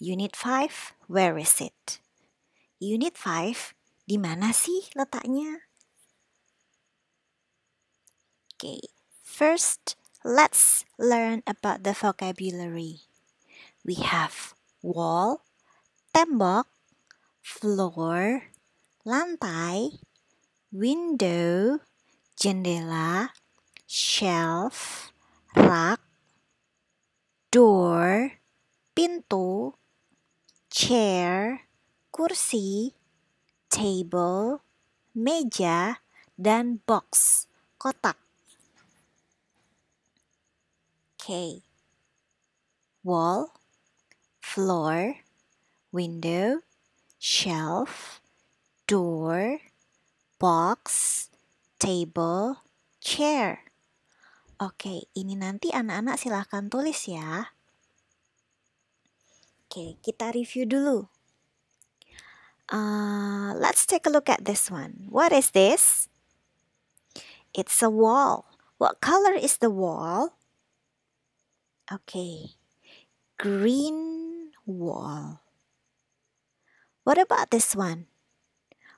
Unit 5, where is it? Unit 5, di mana sih letaknya? Oke, okay. first let's learn about the vocabulary. We have wall, tembok, floor, lantai, window, jendela, shelf, rak, door, pintu, chair, kursi, table, meja, dan box, kotak. K. Wall, floor, window, shelf, door, box, table, chair. Oke, ini nanti anak-anak silahkan tulis ya. okay, kita review dulu. Uh, let's take a look at this one. What is this? It's a wall. What color is the wall? Okay, green wall. What about this one?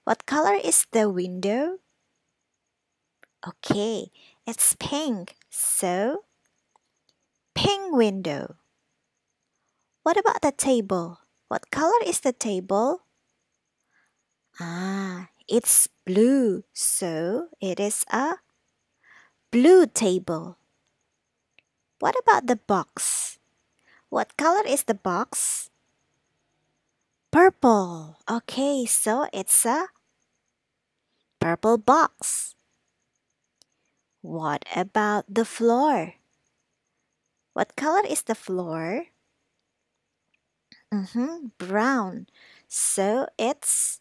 What color is the window? Okay, it's pink. So, pink window. What about the table? What color is the table? Ah, it's blue, so it is a blue table. What about the box? What color is the box? Purple. Okay, so it's a purple box. What about the floor? What color is the floor? Mm -hmm, brown. So it's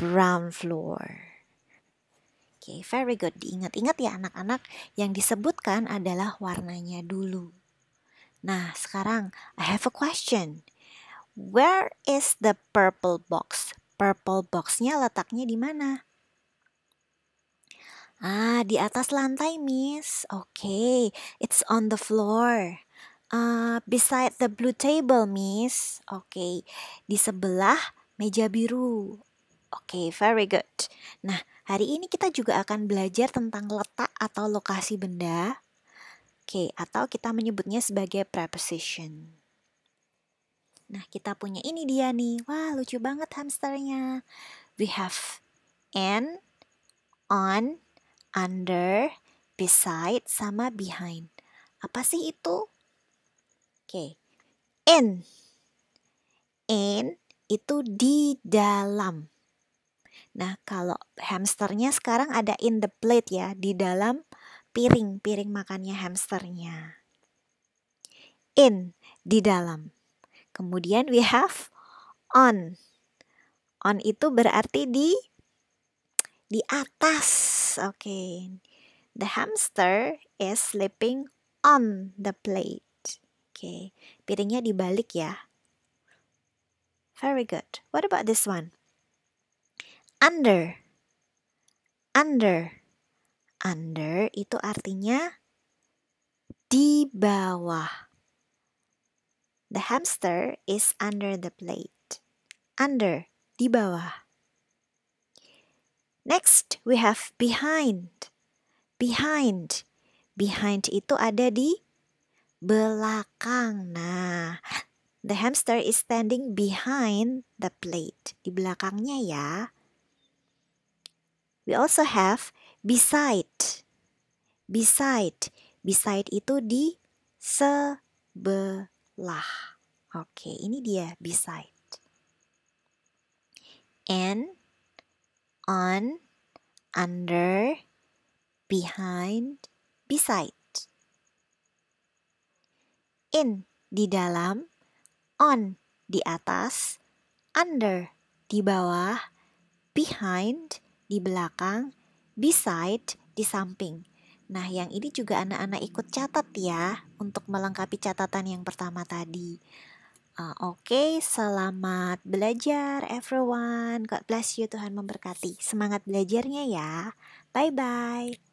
brown floor. Oke, okay, very good. Diingat-ingat ya anak-anak, yang disebutkan adalah warnanya dulu. Nah, sekarang I have a question. Where is the purple box? Purple boxnya letaknya di mana? Ah, di atas lantai, Miss. Oke, okay. it's on the floor. Uh, beside the blue table, Miss. Oke, okay. di sebelah meja biru. Oke, okay, very good. Nah, hari ini kita juga akan belajar tentang letak atau lokasi benda. Oke, okay, atau kita menyebutnya sebagai preposition. Nah, kita punya ini dia nih. Wah, lucu banget hamsternya. We have an, on, under, beside, sama behind. Apa sih itu? Oke. In. In itu di dalam. Nah, kalau hamsternya sekarang ada in the plate ya, di dalam piring, piring makannya hamsternya. In, di dalam. Kemudian we have on. On itu berarti di di atas. Oke. Okay. The hamster is sleeping on the plate okay. piringnya dibalik ya. Very good. What about this one? Under. Under. Under itu artinya di bawah. The hamster is under the plate. Under, di bawah. Next, we have behind. Behind. Behind itu ada di belakang. Nah, the hamster is standing behind the plate. Di belakangnya ya. We also have beside. Beside. Beside itu di sebelah. Oke, ini dia beside. And on, under, behind, beside in di dalam, on di atas, under di bawah, behind di belakang, beside di samping. Nah, yang ini juga anak-anak ikut catat ya untuk melengkapi catatan yang pertama tadi. Uh, Oke, okay, selamat belajar everyone. God bless you, Tuhan memberkati. Semangat belajarnya ya. Bye-bye.